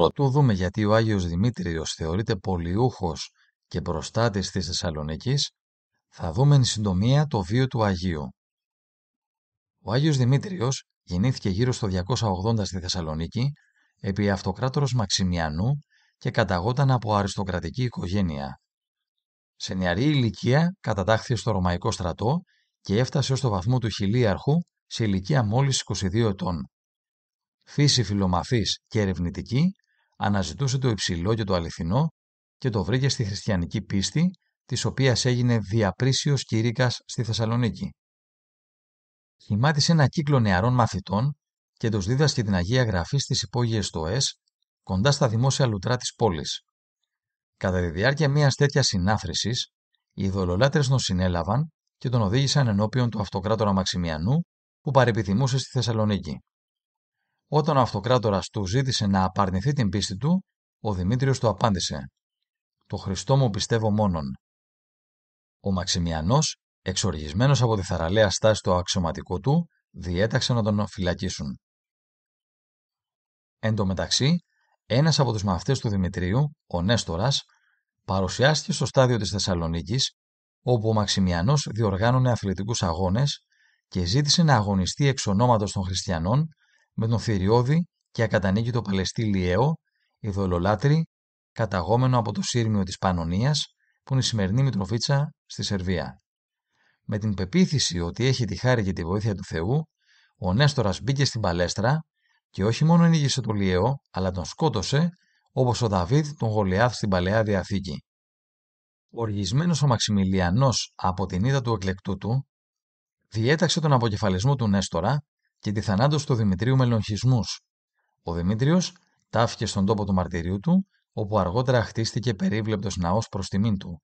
Πρωτού δούμε γιατί ο Άγιος Δημήτριος θεωρείται πολιούχος και προστάτης της θεσσαλονικη θα δούμε εν συντομία το βίο του Αγίου. Ο Άγιος Δημήτριος γεννήθηκε γύρω στο 280 στη Θεσσαλονίκη επί αυτοκράτορος Μαξιμιανού και καταγόταν από αριστοκρατική οικογένεια. Σε νεαρή ηλικία κατατάχθηκε στο Ρωμαϊκό στρατό και έφτασε ως το βαθμό του χιλίαρχου σε ηλικία μόλις 22 ετών. Φύση φιλομαθής και ερευνητική, αναζητούσε το υψηλό και το αληθινό και το βρήκε στη χριστιανική πίστη, της οποίας έγινε διαπρίσιος κήρυκας στη Θεσσαλονίκη. Χυμάτισε ένα κύκλο νεαρών μαθητών και τους δίδασκε την Αγία Γραφή στις υπόγειες τοές, κοντά στα δημόσια λουτρά της πόλης. Κατά τη διάρκεια μιας τέτοιας συνάθρησης, οι ειδωλολάτρες τον συνέλαβαν και τον οδήγησαν ενώπιον του αυτοκράτορα Μαξιμιανού, που παρεπιθυμούσε στη Θεσσαλονίκη. Όταν ο αυτοκράτορας του ζήτησε να απαρνηθεί την πίστη του, ο Δημήτριος του απάντησε «Το Χριστό μου πιστεύω μόνον». Ο Μαξιμιανός, εξοργισμένος από τη θαραλέα στάση στο αξιωματικού του, διέταξε να τον φυλακίσουν. Εν τω μεταξύ, ένας από τους μαθητές του Δημητρίου, ο Νέστορας, παρουσιάστηκε στο στάδιο της Θεσσαλονίκης, όπου ο Μαξιμιανός διοργάνωνε αθλητικούς αγώνες και ζήτησε να αγωνιστεί εξ των χριστιανών με τον θηριώδη και ακατανίκητο ναι. Παλαιστή Λιαίο, ειδωλολάτρη, καταγόμενο από το Σύρμιο της Πανωνίας, που είναι η σημερινή Μητροφίτσα στη Σερβία. Με την πεποίθηση ότι έχει τη χάρη και τη βοήθεια του Θεού, ο Νέστορας μπήκε στην παλέστρα και όχι μόνο ενοίγησε τον Λιέο, αλλά τον σκότωσε, όπως ο Δαβίδ τον Γολιάθ στην Παλαιά Διαθήκη. Οργισμένος ο Μαξιμιλιανός από την είδα του εκλεκτού του, διέταξε τον αποκεφαλισμό του Νέστορα και τη θανάτωση του Δημητρίου με Ο Δημήτριος τάφηκε στον τόπο του μαρτυρίου του, όπου αργότερα χτίστηκε περίβλεπτος ναός προς τιμήν του.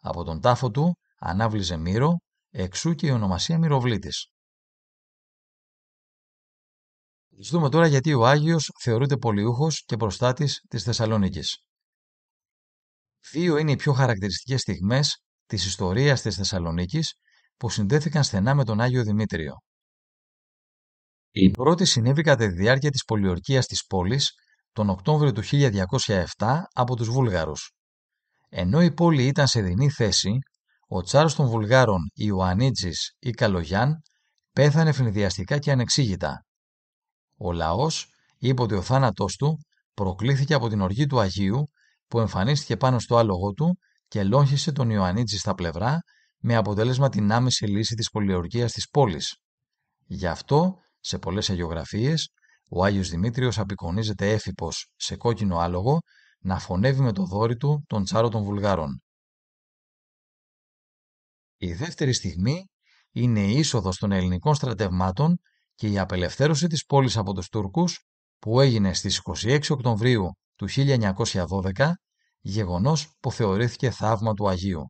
Από τον τάφο του ανάβλιζε μύρο, εξού και η ονομασία Μυροβλήτης. Α δούμε τώρα γιατί ο Άγιος θεωρείται πολιούχος και προστάτης της Θεσσαλονίκης. Δύο είναι οι πιο χαρακτηριστικές στιγμές της ιστορίας της Θεσσαλονίκης που συνδέθηκαν στενά με τον Άγιο Δημήτριο. Η πρώτη συνέβη κατά τη διάρκεια της πολιορκίας της πόλης τον Οκτώβριο του 1207 από τους Βούλγαρους. Ενώ η πόλη ήταν σε δινή θέση, ο Τσάρος των Βουλγάρων Ιωαννίτζης ή Καλογιάν πέθανε φινδιαστικά και ανεξήγητα. Ο λαός είπε ότι ο θάνατός του προκλήθηκε από την οργή του Αγίου που εμφανίστηκε πάνω στο άλογο του και λόγχισε τον Ιωαννίτζη στα πλευρά με αποτέλεσμα την άμεση λύση της πολιορκίας της πόλης. Γι' αυτό σε πολλές αγιογραφίες, ο Άγιος Δημήτριος απεικονίζεται έφυπος σε κόκκινο άλογο να φωνεύει με το δόρι του τον τσάρο των Βουλγάρων. Η δεύτερη στιγμή είναι η είσοδος των ελληνικών στρατευμάτων και η απελευθέρωση της πόλης από τους Τούρκους που έγινε στις 26 Οκτωβρίου του 1912, γεγονός που θεωρήθηκε θαύμα του Αγίου.